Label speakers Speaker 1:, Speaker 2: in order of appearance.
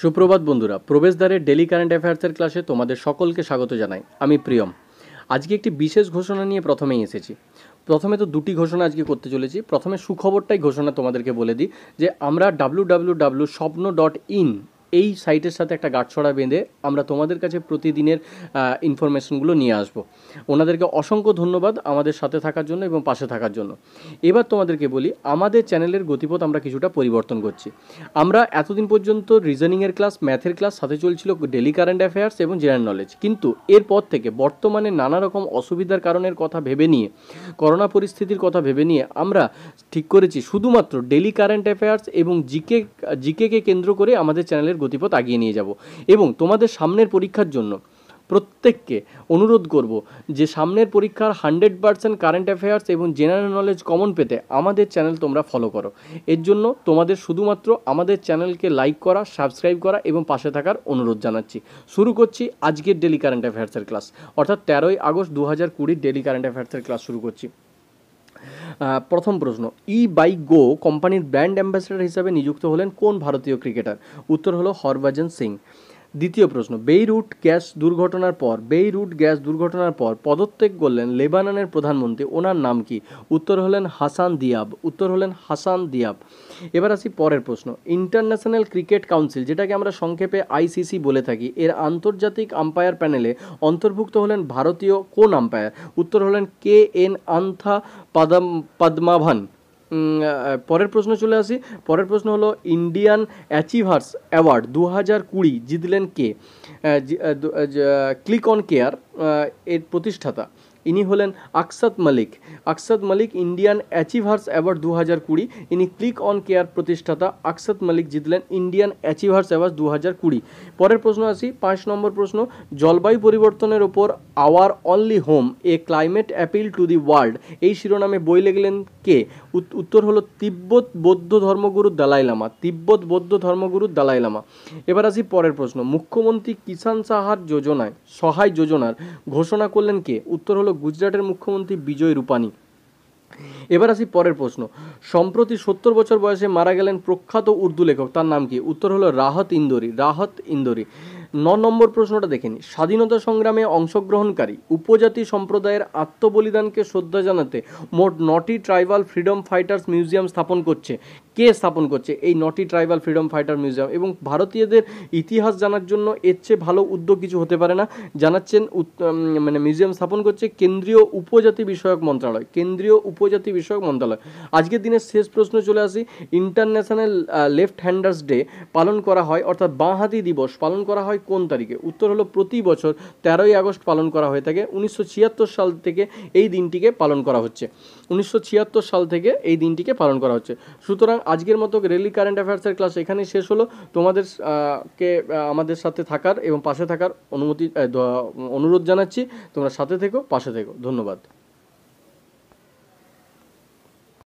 Speaker 1: সুপ্রভাত বন্ধুরা প্রবেশদ্বারের daily current অ্যাফেয়ার্সের ক্লাসে তোমাদের সকলকে স্বাগত জানাই আমি প্রিয়ম আজকে একটি বিশেষ ঘোষণা নিয়ে প্রথমেই এসেছি প্রথমে তো দুটি ঘোষণা আজকে করতে চলেছি প্রথমে সুখবরটাই ঘোষণা তোমাদেরকে বলে দিই যে আমরা W W W Swapno dot in এই সাইটের সাথে একটা গাঁটছড়া বেঁধে আমরা তোমাদের কাছে প্রতিদিনের ইনফরমেশনগুলো নিয়ে আসব ওনাদেরকে অসংখ্য ধন্যবাদ আমাদের সাথে থাকার জন্য এবং পাশে থাকার জন্য এবার তোমাদেরকে বলি আমাদের চ্যানেলের গতিপথ আমরা কিছুটা পরিবর্তন করছি আমরা এতদিন পর্যন্ত রিজনিংয়ের ক্লাস ম্যাথের ক্লাস সাথে চলছিল ডেলি কারেন্ট অ্যাফেয়ার্স এবং জেনারেল নলেজ কিন্তু এরপর থেকে বর্তমানে নানা রকম অসুবিধার কারণের কথা ভেবে নিয়ে করোনা পরিস্থিতির কথা ভেবে নিয়ে আমরা ঠিক করেছি শুধুমাত্র ডেলি কারেন্ট অ্যাফেয়ার্স এবং জিকে জিকেকে কেন্দ্র করে আমাদের চ্যানেলের গতিপথ আগিয়ে নিয়ে যাব এবং তোমাদের সামনের পরীক্ষার জন্য প্রত্যেককে অনুরোধ করব যে সামনের পরীক্ষার হান্ড্রেড পারসেন্ট কারেন্ট অ্যাফেয়ার্স এবং জেনারেল নলেজ কমন পেতে আমাদের চ্যানেল তোমরা ফলো করো এর জন্য তোমাদের শুধুমাত্র আমাদের চ্যানেলকে লাইক করা সাবস্ক্রাইব করা এবং পাশে থাকার অনুরোধ জানাচ্ছি শুরু করছি আজকের ডেলি কারেন্ট অ্যাফেয়ার্সের ক্লাস অর্থাৎ তেরোই আগস্ট দু হাজার কুড়ির ডেলি কারেন্ট অ্যাফেয়ার্সের ক্লাস শুরু করছি প্রথম প্রশ্ন ই বাই গো কোম্পানির ব্র্যান্ড অ্যাম্বাসেডর হিসাবে নিযুক্ত হলেন কোন ভারতীয় ক্রিকেটার উত্তর হল হরভজন সিং দ্বিতীয় প্রশ্ন বেইরুট গ্যাস দুর্ঘটনার পর বেইরুট গ্যাস দুর্ঘটনার পর পদত্যাগ করলেন লেবাননের প্রধানমন্ত্রী ওনার নাম কি উত্তর হলেন হাসান দিয়াব উত্তর হলেন হাসান দিয়াব এবার আসি পরের প্রশ্ন ইন্টারন্যাশনাল ক্রিকেট কাউন্সিল যেটাকে আমরা সংক্ষেপে আইসিসি বলে থাকি এর আন্তর্জাতিক আম্পায়ার প্যানেলে অন্তর্ভুক্ত হলেন ভারতীয় কোন আম্পায়ার উত্তর হলেন কে এন আন্থা পাদম পদ্মাভান পরের প্রশ্ন চলে আসি পরের প্রশ্ন হলো ইন্ডিয়ান অ্যাচিভার্স অ্যাওয়ার্ড দু হাজার কুড়ি জিতলেন কে ক্লিক অন কেয়ার এর প্রতিষ্ঠাতা ইনি হলেন Aksad Malik Aksad Malik Indian achievers award দু হাজার কুড়ি ইনি ক্লিক অন কেয়ার প্রতিষ্ঠাতা আকসাদ মালিক জিতলেন ইন্ডিয়ান অ্যাচিভার্স অ্যাওয়ার্ড দু হাজার কুড়ি পরের প্রশ্ন আসি পাঁচ নম্বর প্রশ্ন জলবায়ু পরিবর্তনের ওপর our only home a climate appeal to the world এই শিরোনামে বই লেগলেন কে উত্তর হলো তিব্বত বৌদ্ধ ধর্মগুরু দালাই লামা তিব্বত বৌদ্ধ ধর্মগুরু দালাই লামা এবার আসি পরের প্রশ্ন মুখ্যমন্ত্রী কিষাণ সাহার যোজনায় সহায় যোজনার ঘোষণা করলেন কে উত্তর হলো হলো গুজরাটের মুখ্যমন্ত্রী বিজয় রূপানি এবার আসি পরের প্রশ্ন সম্প্রতি সত্তর বছর বয়সে মারা গেলেন প্রখ্যাত উর্দু লেখক তার নাম কি উত্তর হলো রাহত ইন্দোরি রাহত ইন্দোরি ন নম্বর প্রশ্নটা দেখেনি স্বাধীনতা সংগ্রামে অংশগ্রহণকারী উপজাতি সম্প্রদায়ের আত্মবলিদানকে শ্রদ্ধা জানাতে মোট নটি ট্রাইবাল ফ্রিডম ফাইটার্স মিউজিয়াম স্থাপন করছে কে স্থাপন করছে এই নটি ট্রাইবাল ফ্রিডম ফাইটার মিউজিয়াম এবং ভারতীয়দের ইতিহাস জানার জন্য এর চেয়ে ভালো উদ্যোগ কিছু হতে পারে না জানাচ্ছেন মানে মিউজিয়াম স্থাপন করছে কেন্দ্রীয় উপজাতি বিষয়ক মন্ত্রণালয় কেন্দ্রীয় উপজাতি বিষয়ক মন্ত্রণালয় আজকের দিনের শেষ প্রশ্ন চলে আসি ইন্টারন্যাশনাল লেফট হ্যান্ডার্স ডে পালন করা হয় অর্থাৎ বাঁহাতি দিবস পালন করা হয় হয় কোন তারিখে উত্তর হলো প্রতি বছর তেরোই আগস্ট পালন করা হয়ে থাকে উনিশশো সাল থেকে এই দিনটিকে পালন করা হচ্ছে উনিশশো সাল থেকে এই দিনটিকে পালন করা হচ্ছে সুতরাং আজকের মতো রেলি কারেন্ট অ্যাফেয়ার্সের ক্লাস এখানেই শেষ হলো তোমাদের কে আমাদের সাথে থাকার এবং পাশে থাকার অনুমতি অনুরোধ জানাচ্ছি তোমরা সাথে থেকো পাশে থেকো ধন্যবাদ